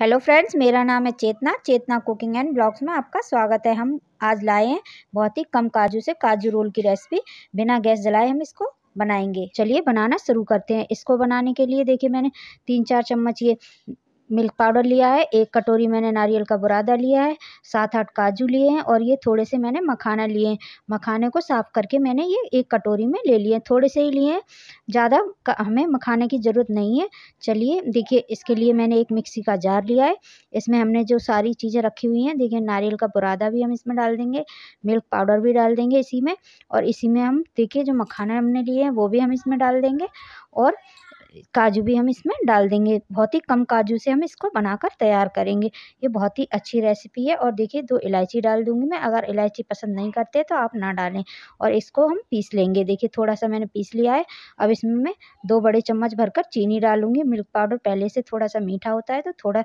hello friends मेरा नाम है Chetna Chetna cooking and blogs में आपका स्वागत है हम आज लाए हैं बहुत ही कम काजू से काजू रोल की रेसिपी बिना गैस जलाए हम इसको बनाएंगे चलिए बनाना शुरू करते हैं इसको बनाने के लिए देखिए मैंने तीन चार चम्मच ये मिल्क पाउडर लिया है एक कटोरी मैंने नारियल का बुरादा लिया है सात आठ काजू लिए हैं और ये थोड़े से मैंने मखाना लिए हैं मखाने को साफ़ करके मैंने ये एक कटोरी में ले लिए थोड़े से ही लिए ज़्यादा हमें मखाने की ज़रूरत नहीं है चलिए देखिए इसके लिए मैंने एक मिक्सी का जार लिया है इसमें हमने जो सारी चीज़ें रखी हुई हैं देखिए नारियल का बुरादा भी हम इसमें डाल देंगे मिल्क पाउडर भी डाल देंगे इसी में और इसी में हम देखिए जो मखाना हमने लिए हैं वो भी हम इसमें डाल देंगे और काजू भी हम इसमें डाल देंगे बहुत ही कम काजू से हम इसको बनाकर तैयार करेंगे ये बहुत ही अच्छी रेसिपी है और देखिए दो इलायची डाल दूँगी मैं अगर इलायची पसंद नहीं करते तो आप ना डालें और इसको हम पीस लेंगे देखिए थोड़ा सा मैंने पीस लिया है अब इसमें मैं दो बड़े चम्मच भरकर चीनी डालूँगी मिल्क पाउडर पहले से थोड़ा सा मीठा होता है तो थोड़ा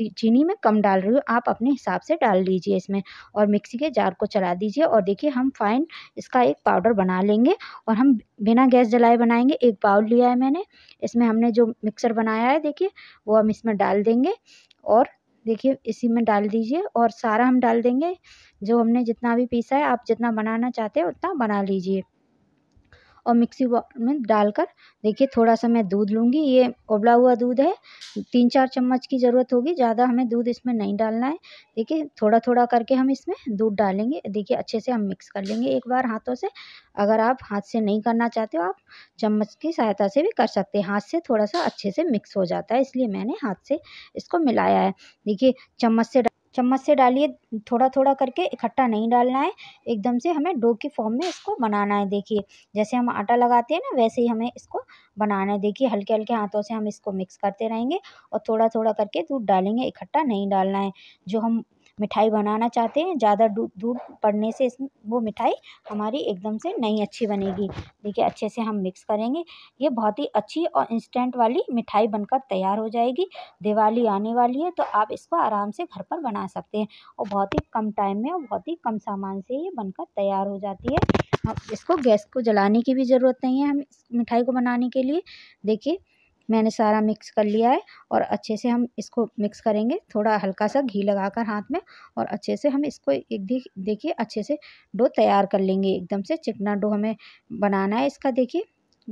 चीनी मैं कम डाल रही हूँ आप अपने हिसाब से डाल लीजिए इसमें और मिक्सी के जार को चला दीजिए और देखिए हम फाइन इसका एक पाउडर बना लेंगे और हम बिना गैस जलाए बनाएंगे एक बाउल लिया है मैंने इसमें हमने जो मिक्सर बनाया है देखिए वो हम इसमें डाल देंगे और देखिए इसी में डाल दीजिए और सारा हम डाल देंगे जो हमने जितना भी पीसा है आप जितना बनाना चाहते हैं उतना बना लीजिए और मिक्सी में डालकर देखिए थोड़ा सा मैं दूध लूँगी ये उबला हुआ दूध है तीन चार चम्मच की ज़रूरत होगी ज़्यादा हमें दूध इसमें नहीं डालना है देखिए थोड़ा थोड़ा करके हम इसमें दूध डालेंगे देखिए अच्छे से हम मिक्स कर लेंगे एक बार हाथों से अगर आप हाथ से नहीं करना चाहते हो आप चम्मच की सहायता से भी कर सकते हैं हाथ से थोड़ा सा अच्छे से मिक्स हो जाता है इसलिए मैंने हाथ से इसको मिलाया है देखिए चम्मच से चम्मच से डालिए थोड़ा थोड़ा करके इकट्ठा नहीं डालना है एकदम से हमें डो के फॉर्म में इसको बनाना है देखिए जैसे हम आटा लगाते हैं ना वैसे ही हमें इसको बनाना है देखिए हल्के हल्के हाथों से हम इसको मिक्स करते रहेंगे और थोड़ा थोड़ा करके दूध डालेंगे इकट्ठा नहीं डालना है जो हम मिठाई बनाना चाहते हैं ज़्यादा दूध पड़ने से इस वो मिठाई हमारी एकदम से नहीं अच्छी बनेगी देखिए अच्छे से हम मिक्स करेंगे ये बहुत ही अच्छी और इंस्टेंट वाली मिठाई बनकर तैयार हो जाएगी दिवाली आने वाली है तो आप इसको आराम से घर पर बना सकते हैं और बहुत ही कम टाइम में और बहुत ही कम सामान से ये बनकर तैयार हो जाती है अब इसको गैस को जलाने की भी ज़रूरत नहीं है हम इस मिठाई को बनाने के लिए देखिए मैंने सारा मिक्स कर लिया है और अच्छे से हम इसको मिक्स करेंगे थोड़ा हल्का सा घी लगाकर हाथ में और अच्छे से हम इसको एक देखिए अच्छे से डो तैयार कर लेंगे एकदम से चिकना डो हमें बनाना है इसका देखिए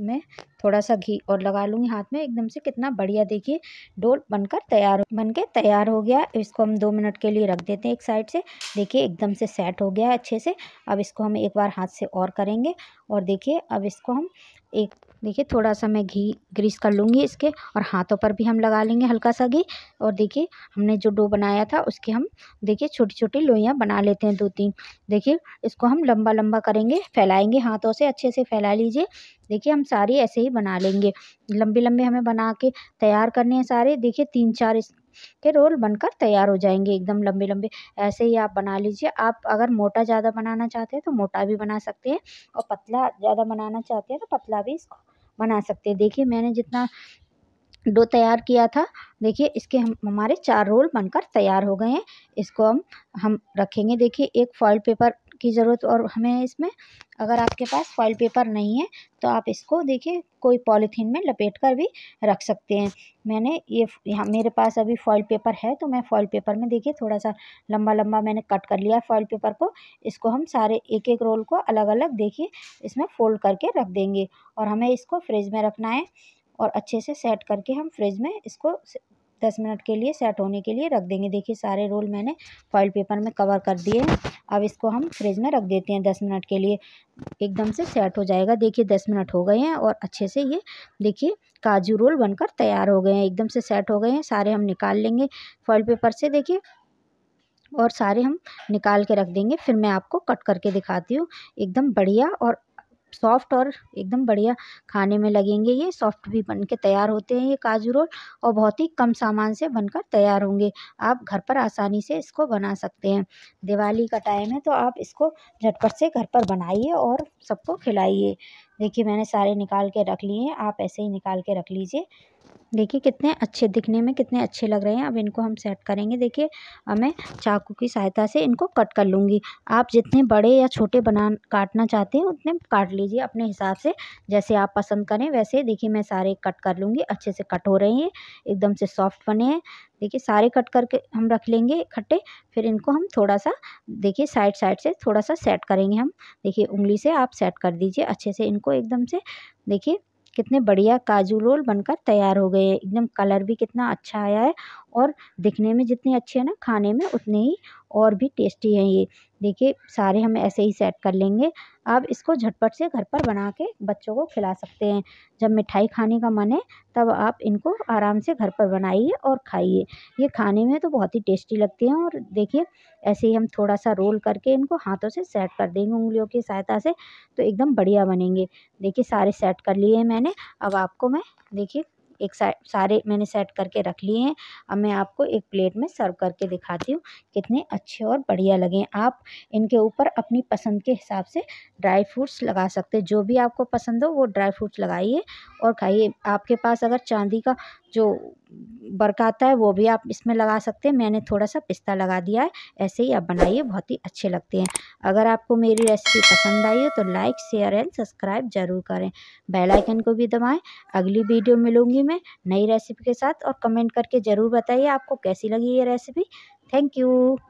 मैं थोड़ा सा घी और लगा लूँगी हाथ में एकदम से कितना बढ़िया देखिए डो बनकर तैयार बन के तैयार हो गया इसको हम दो मिनट के लिए रख देते हैं एक साइड से देखिए एकदम से सेट हो गया है अच्छे से अब इसको हम एक बार हाथ से और करेंगे और देखिए अब इसको हम एक देखिए थोड़ा सा मैं घी ग्रीस कर लूँगी इसके और हाथों पर भी हम लगा लेंगे हल्का सा घी और देखिए हमने जो डो बनाया था उसके हम देखिए छोटी छोटी लोइयाँ बना लेते हैं दो तीन देखिए इसको हम लंबा लंबा करेंगे फैलाएंगे हाथों से अच्छे से फैला लीजिए देखिए हम सारी ऐसे ही बना लेंगे लंबे लंबे हमें बना के तैयार करने हैं सारे देखिए तीन चार के रोल बनकर तैयार हो जाएंगे एकदम लंबे लंबे ऐसे ही आप बना लीजिए आप अगर मोटा ज़्यादा बनाना चाहते हैं तो मोटा भी बना सकते हैं और पतला ज़्यादा बनाना चाहते हैं तो पतला भी इसको बना सकते हैं देखिए मैंने जितना डो तैयार किया था देखिए इसके हम हमारे चार रोल बनकर तैयार हो गए हैं इसको हम हम रखेंगे देखिए एक फॉइल पेपर की ज़रूरत और हमें इसमें अगर आपके पास फॉइल पेपर नहीं है तो आप इसको देखिए कोई पॉलीथीन में लपेट कर भी रख सकते हैं मैंने ये यहाँ मेरे पास अभी फॉइल पेपर है तो मैं फॉइल पेपर में देखिए थोड़ा सा लंबा लंबा मैंने कट कर लिया है फॉइल पेपर को इसको हम सारे एक एक रोल को अलग अलग देखिए इसमें फोल्ड करके रख देंगे और हमें इसको फ्रिज में रखना है और अच्छे से सेट करके हम फ्रिज में इसको दस मिनट के लिए सेट होने के लिए रख देंगे देखिए सारे रोल मैंने फॉइल पेपर में कवर कर दिए हैं अब इसको हम फ्रिज में रख देते हैं दस मिनट के लिए एकदम से सेट हो जाएगा देखिए दस मिनट हो गए हैं और अच्छे से ये देखिए काजू रोल बनकर तैयार हो गए हैं एकदम से सेट हो गए हैं सारे हम निकाल लेंगे फॉइल पेपर से देखिए और सारे हम निकाल के रख देंगे फिर मैं आपको कट करके दिखाती हूँ एकदम बढ़िया और सॉफ्ट और एकदम बढ़िया खाने में लगेंगे ये सॉफ्ट भी बन के तैयार होते हैं ये काजू रोल और बहुत ही कम सामान से बनकर तैयार होंगे आप घर पर आसानी से इसको बना सकते हैं दिवाली का टाइम है तो आप इसको झटपट से घर पर बनाइए और सबको खिलाइए देखिए मैंने सारे निकाल के रख लिए हैं आप ऐसे ही निकाल के रख लीजिए देखिए कितने अच्छे दिखने में कितने अच्छे लग रहे हैं अब इनको हम सेट करेंगे देखिए अब मैं चाकू की सहायता से इनको कट कर लूँगी आप जितने बड़े या छोटे बना काटना चाहते हैं उतने काट लीजिए अपने हिसाब से जैसे आप पसंद करें वैसे देखिए मैं सारे कट कर लूँगी अच्छे से कट हो रहे हैं एकदम से सॉफ्ट बने हैं देखिए सारे कट करके हम रख लेंगे इकट्ठे फिर इनको हम थोड़ा सा देखिए साइड साइड से थोड़ा सा सेट करेंगे हम देखिए उंगली से आप सेट कर दीजिए अच्छे से इनको एकदम से देखिए कितने बढ़िया काजू रोल बनकर तैयार हो गए एकदम कलर भी कितना अच्छा आया है और दिखने में जितने अच्छे हैं ना खाने में उतने ही और भी टेस्टी हैं ये देखिए सारे हम ऐसे ही सेट कर लेंगे आप इसको झटपट से घर पर बना के बच्चों को खिला सकते हैं जब मिठाई खाने का मन है तब आप इनको आराम से घर पर बनाइए और खाइए ये खाने में तो बहुत ही टेस्टी लगती हैं और देखिए ऐसे ही हम थोड़ा सा रोल करके इनको हाथों से सेट कर देंगे उंगलियों की सहायता से तो एकदम बढ़िया बनेंगे देखिए सारे सेट कर लिए हैं मैंने अब आपको मैं देखिए एक साइड सारे मैंने सेट करके रख लिए हैं अब मैं आपको एक प्लेट में सर्व करके दिखाती हूँ कितने अच्छे और बढ़िया लगे आप इनके ऊपर अपनी पसंद के हिसाब से ड्राई फ्रूट्स लगा सकते जो भी आपको पसंद हो वो ड्राई फ्रूट्स लगाइए और खाइए आपके पास अगर चांदी का जो बड़का आता है वो भी आप इसमें लगा सकते हैं मैंने थोड़ा सा पिस्ता लगा दिया है ऐसे ही आप बनाइए बहुत ही अच्छे लगते हैं अगर आपको मेरी रेसिपी पसंद आई हो तो लाइक शेयर एंड सब्सक्राइब जरूर करें बेल आइकन को भी दबाएं अगली वीडियो मिलूंगी मैं नई रेसिपी के साथ और कमेंट करके ज़रूर बताइए आपको कैसी लगी ये रेसिपी थैंक यू